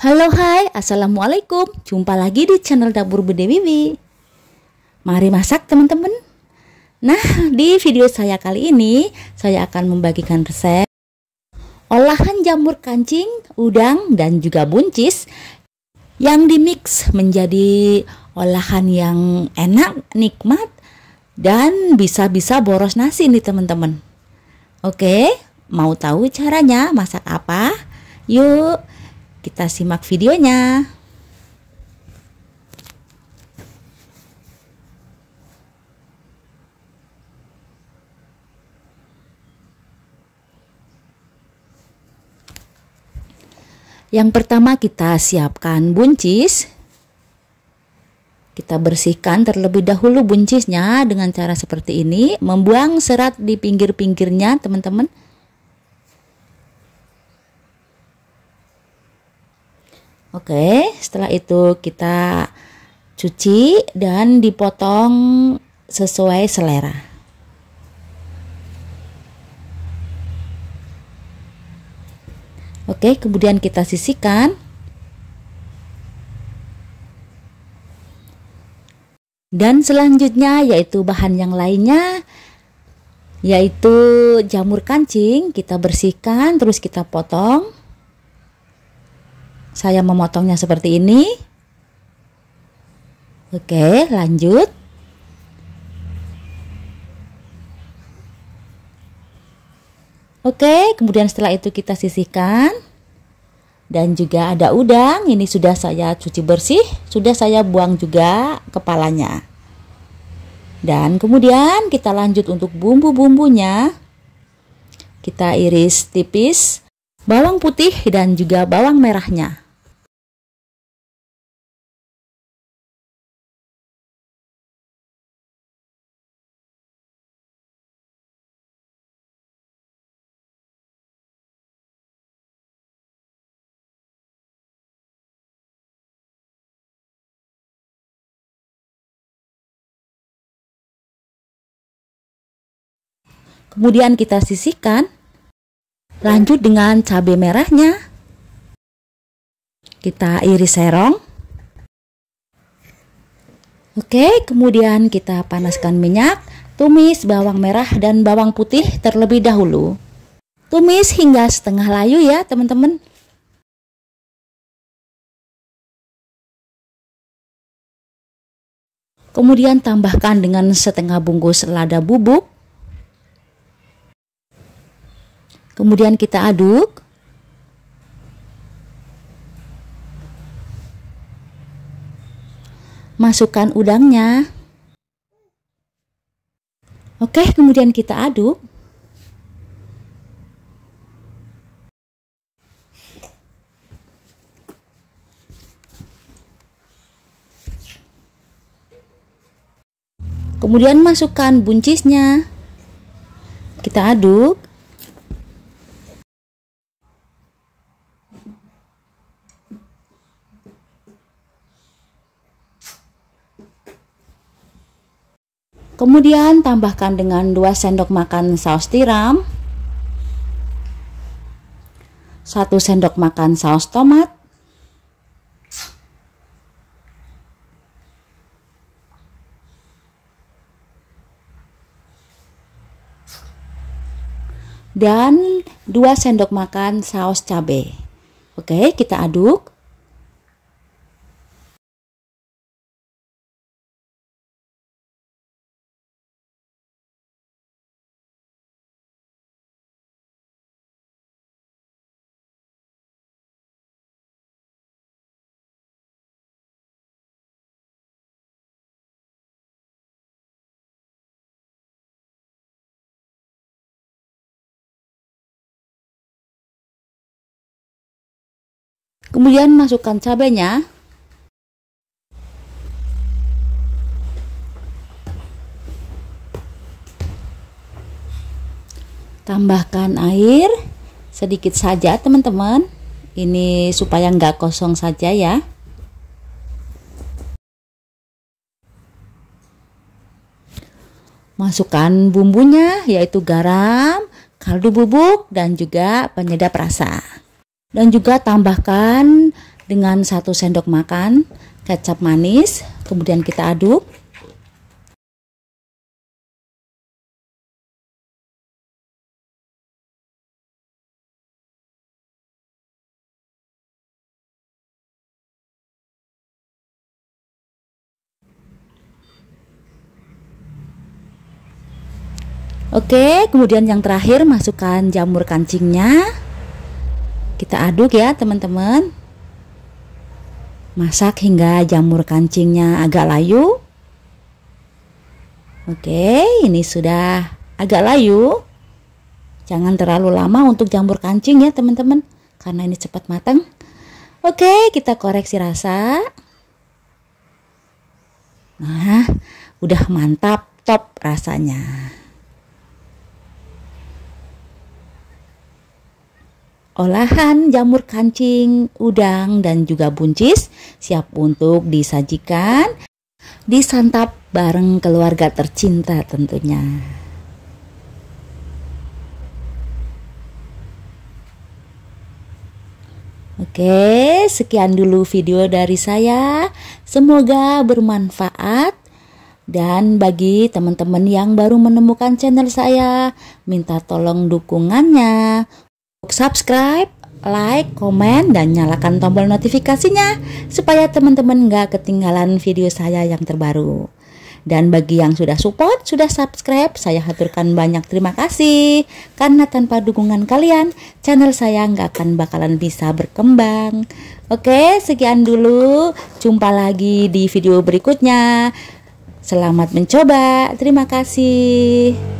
Halo hai, Assalamualaikum Jumpa lagi di channel Dapur Bunda Wiwi Mari masak teman-teman Nah, di video saya kali ini Saya akan membagikan resep Olahan jamur kancing, udang, dan juga buncis Yang dimix menjadi olahan yang enak, nikmat Dan bisa-bisa boros nasi nih teman-teman Oke, mau tahu caranya masak apa? Yuk kita simak videonya. Yang pertama kita siapkan buncis. Kita bersihkan terlebih dahulu buncisnya dengan cara seperti ini, membuang serat di pinggir-pinggirnya, teman-teman. Oke, setelah itu kita cuci dan dipotong sesuai selera. Oke, kemudian kita sisihkan. Dan selanjutnya yaitu bahan yang lainnya yaitu jamur kancing kita bersihkan terus kita potong saya memotongnya seperti ini oke lanjut Oke, kemudian setelah itu kita sisihkan. Dan juga ada udang, ini sudah saya cuci bersih, sudah saya buang juga kepalanya. Dan kemudian kita lanjut untuk bumbu-bumbunya. Kita iris tipis bawang putih dan juga bawang merahnya. kemudian kita sisihkan. Lanjut dengan cabai merahnya. Kita iris serong. Oke, kemudian kita panaskan minyak, tumis bawang merah dan bawang putih terlebih dahulu. Tumis hingga setengah layu ya, teman-teman. Kemudian tambahkan dengan setengah bungkus lada bubuk Kemudian kita aduk. Masukkan udangnya. Oke, kemudian kita aduk. Kemudian masukkan buncisnya. Kita aduk. Kemudian tambahkan dengan 2 sendok makan saus tiram, 1 sendok makan saus tomat, Dan 2 sendok makan saus cabai. Oke, kita aduk. Kemudian masukkan cabenya. Tambahkan air sedikit saja teman-teman. Ini supaya nggak kosong saja ya. Masukkan bumbunya yaitu garam, kaldu bubuk, dan juga penyedap rasa dan juga tambahkan dengan satu sendok makan kecap manis kemudian kita aduk Oke, kemudian yang terakhir masukkan jamur kancingnya. Kita aduk ya teman-teman. Masak hingga jamur kancingnya agak layu. Oke, ini sudah agak layu. Jangan terlalu lama untuk jamur kancing ya teman-teman. Karena ini cepat matang. Oke, kita koreksi rasa. Nah, udah mantap top rasanya. Olahan jamur kancing, udang, dan juga buncis siap untuk disajikan, disantap bareng keluarga tercinta tentunya. Oke, sekian dulu video dari saya. Semoga bermanfaat. Dan bagi teman-teman yang baru menemukan channel saya, minta tolong dukungannya subscribe, like, komen, dan nyalakan tombol notifikasinya supaya teman-teman nggak ketinggalan video saya yang terbaru. Dan bagi yang sudah support, sudah subscribe, saya haturkan banyak terima kasih. Karena tanpa dukungan kalian, channel saya nggak akan bakalan bisa berkembang. Oke, sekian dulu. Jumpa lagi di video berikutnya. Selamat mencoba. Terima kasih.